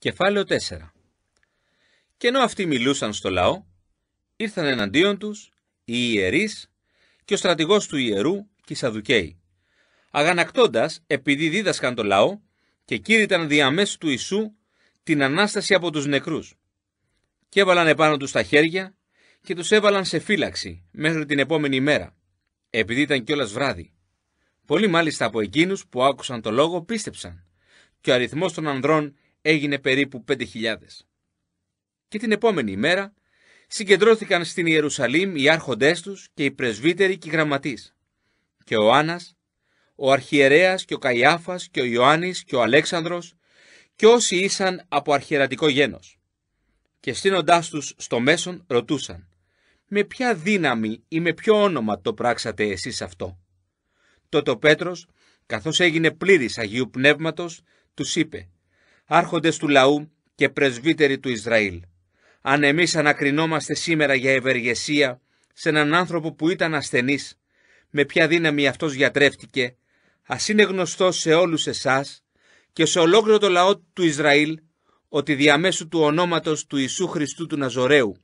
Κεφάλαιο 4 Και ενώ αυτοί μιλούσαν στο λαό, ήρθαν εναντίον τους οι ιερείς και ο στρατηγός του ιερού και οι Σαδουκαίοι, αγανακτώντας επειδή δίδασκαν το λαό και κήρυταν διαμέσου του Ιησού την Ανάσταση από τους νεκρούς. Και έβαλαν επάνω τους τα χέρια και τους έβαλαν σε φύλαξη μέχρι την επόμενη μέρα, επειδή ήταν κιόλας βράδυ. Πολλοί μάλιστα από εκείνους που άκουσαν το λόγο πίστεψαν και ο αριθμός των ανδρών έγινε περίπου 5.000. Και την επόμενη ημέρα συγκεντρώθηκαν στην Ιερουσαλήμ οι άρχοντές τους και οι πρεσβύτεροι και οι γραμματείς. Και ο Άννας, ο Αρχιερέας και ο Καϊάφας και ο Ιωάννης και ο Αλέξανδρος και όσοι ήσαν από αρχιερατικό γένος. Και στείνοντάς τους στο μέσον ρωτούσαν «Με ποια δύναμη ή με ποιο όνομα το πράξατε εσείς αυτό» τότε ο Πέτρος, καθώς έγινε πλήρης Αγίου Πνεύματος, τους είπε άρχοντες του λαού και πρεσβύτεροι του Ισραήλ. Αν εμείς ανακρινόμαστε σήμερα για ευεργεσία σε έναν άνθρωπο που ήταν ασθενής, με ποια δύναμη αυτός γιατρεύτηκε, ας είναι γνωστό σε όλους εσάς και σε ολόκληρο το λαό του Ισραήλ ότι διαμέσου του ονόματος του Ιησού Χριστού του Ναζορέου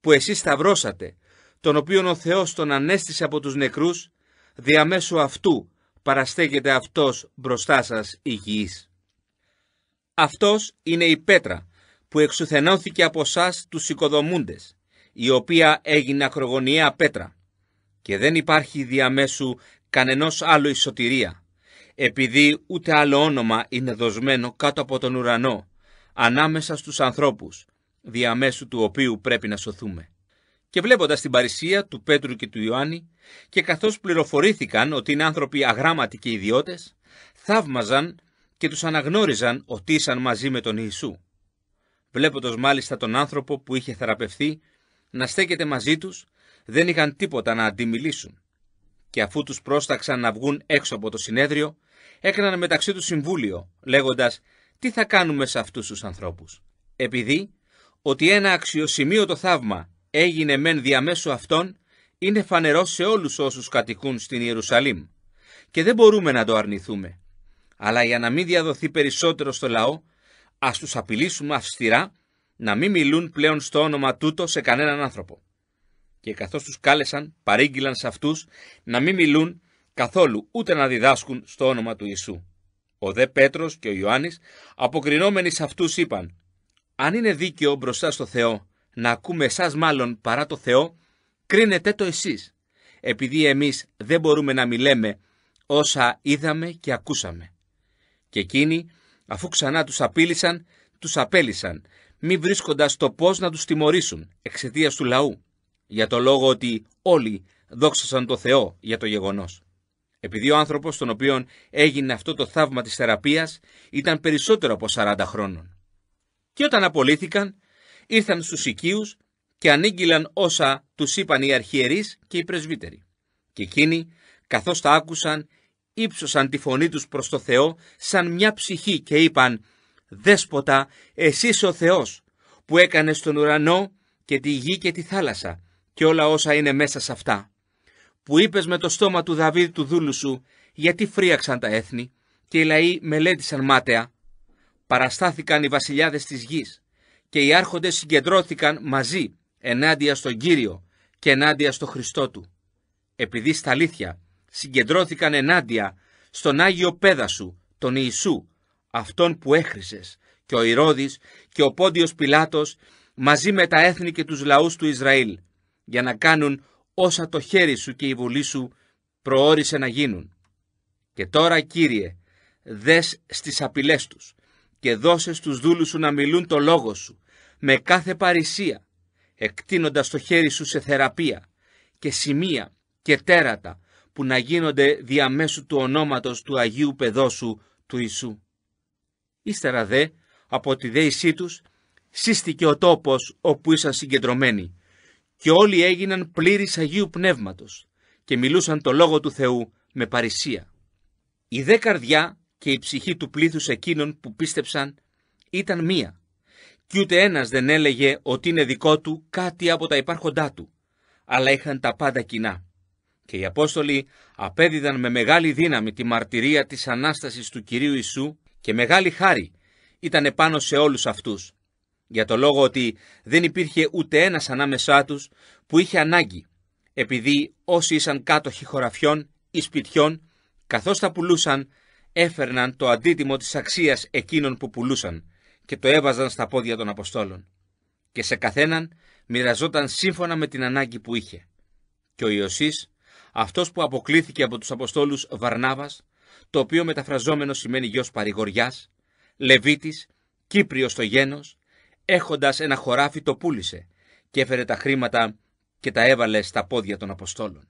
που εσείς σταυρώσατε, τον οποίον ο Θεός τον ανέστησε από τους νεκρούς, διαμέσου αυτού παραστέκεται αυτός μπροστά σας υγιής. Αυτός είναι η πέτρα που εξουθενώθηκε από εσά τους οικοδομούντες, η οποία έγινε ακρογωνιαία πέτρα και δεν υπάρχει διαμέσου κανενός άλλο ισοτηρία, επειδή ούτε άλλο όνομα είναι δοσμένο κάτω από τον ουρανό, ανάμεσα στους ανθρώπους, διαμέσου του οποίου πρέπει να σωθούμε. Και βλέποντας την παρησία του Πέτρου και του Ιωάννη, και καθώς πληροφορήθηκαν ότι είναι άνθρωποι αγράμματοι και ιδιώτες, θαύμαζαν και τους αναγνώριζαν ότι ήσαν μαζί με τον Ιησού. Βλέποντας μάλιστα τον άνθρωπο που είχε θεραπευθεί να στέκεται μαζί τους, δεν είχαν τίποτα να αντιμιλήσουν. Και αφού τους πρόσταξαν να βγουν έξω από το συνέδριο, έκαναν μεταξύ τους συμβούλιο, λέγοντας «Τι θα κάνουμε σε αυτούς τους ανθρώπους» επειδή ότι ένα αξιοσημείωτο θαύμα έγινε μεν διαμέσου αυτών, είναι φανερό σε όλους όσους κατοικούν στην Ιερουσαλήμ και δεν μπορούμε να το αρνηθούμε αλλά για να μην διαδοθεί περισσότερο στο λαό, ας τους απειλήσουμε αυστηρά να μην μιλούν πλέον στο όνομα τούτο σε κανέναν άνθρωπο. Και καθώς τους κάλεσαν, παρήγγυλαν σε αυτούς να μην μιλούν καθόλου ούτε να διδάσκουν στο όνομα του Ιησού. Ο δε Πέτρος και ο Ιωάννης αποκρινόμενοι σε αυτούς είπαν «Αν είναι δίκαιο μπροστά στο Θεό να ακούμε εσάς μάλλον παρά το Θεό, κρίνετε το εσείς, επειδή εμείς δεν μπορούμε να μιλέμε όσα είδαμε και ακούσαμε». Και εκείνοι, αφού ξανά τους απείλησαν, τους απέλησαν, μη βρίσκοντας το πώς να τους τιμωρήσουν εξαιτίας του λαού, για το λόγο ότι όλοι δόξασαν το Θεό για το γεγονός. Επειδή ο άνθρωπος τον οποίον έγινε αυτό το θαύμα της θεραπείας ήταν περισσότερο από 40 χρόνων. Και όταν απολύθηκαν, ήρθαν στους οικείους και ανήγγυλαν όσα τους είπαν οι αρχιερείς και οι πρεσβύτεροι. Και εκείνοι, καθώς τα άκουσαν, ύψωσαν τη φωνή τους προς το Θεό σαν μια ψυχή και είπαν «Δέσποτα, εσύ ο Θεός που έκανες τον ουρανό και τη γη και τη θάλασσα και όλα όσα είναι μέσα σε αυτά, που είπες με το στόμα του Δαβίδ του δούλου σου γιατί φρίαξαν τα έθνη και οι λαοί μελέτησαν μάταια, παραστάθηκαν οι βασιλιάδες της γης και οι άρχοντες συγκεντρώθηκαν μαζί ενάντια στον Κύριο και ενάντια στο Χριστό Του, επειδή στα αλήθεια συγκεντρώθηκαν ενάντια στον Άγιο Πέδα Σου, τον Ιησού, αυτόν που έχρισες, και ο Ηρώδης και ο Πόντιος Πιλάτος μαζί με τα έθνη και τους λαούς του Ισραήλ, για να κάνουν όσα το χέρι σου και η βουλή σου προώρησε να γίνουν. Και τώρα, Κύριε, δες στις απειλές τους και δώσε στους δούλους σου να μιλούν το λόγο σου με κάθε παρησία, εκτείνοντας το χέρι σου σε θεραπεία και σημεία και τέρατα που να γίνονται διαμέσου του ονόματος του Αγίου Παιδόσου του Ιησού. Ύστερα δε, από τη δέησή τους, σύστηκε ο τόπος όπου ήσαν συγκεντρωμένοι και όλοι έγιναν πλήρης Αγίου Πνεύματος και μιλούσαν το Λόγο του Θεού με παρησία. Η δε καρδιά και η ψυχή του πλήθους εκείνων που πίστεψαν ήταν μία και ούτε ένας δεν έλεγε ότι είναι δικό του κάτι από τα υπάρχοντά του, αλλά είχαν τα πάντα κοινά και οι Απόστολοι απέδιδαν με μεγάλη δύναμη τη μαρτυρία της Ανάστασης του Κυρίου Ιησού και μεγάλη χάρη ήταν επάνω σε όλους αυτούς, για το λόγο ότι δεν υπήρχε ούτε ένας ανάμεσά τους που είχε ανάγκη, επειδή όσοι ήσαν κάτοχοι χωραφιών ή σπιτιών, καθώς τα πουλούσαν, έφερναν το αντίτιμο της αξίας εκείνων που πουλούσαν και το έβαζαν στα πόδια των Αποστόλων. Και σε καθέναν μοιραζόταν σύμφωνα με την ανάγκη που είχε. Και ο Ιωσής αυτός που αποκλήθηκε από τους Αποστόλους Βαρνάβας, το οποίο μεταφραζόμενο σημαίνει γιος παρηγοριάς, Λεβίτης, Κύπριος το γένος, έχοντας ένα χωράφι το πούλησε και έφερε τα χρήματα και τα έβαλε στα πόδια των Αποστόλων.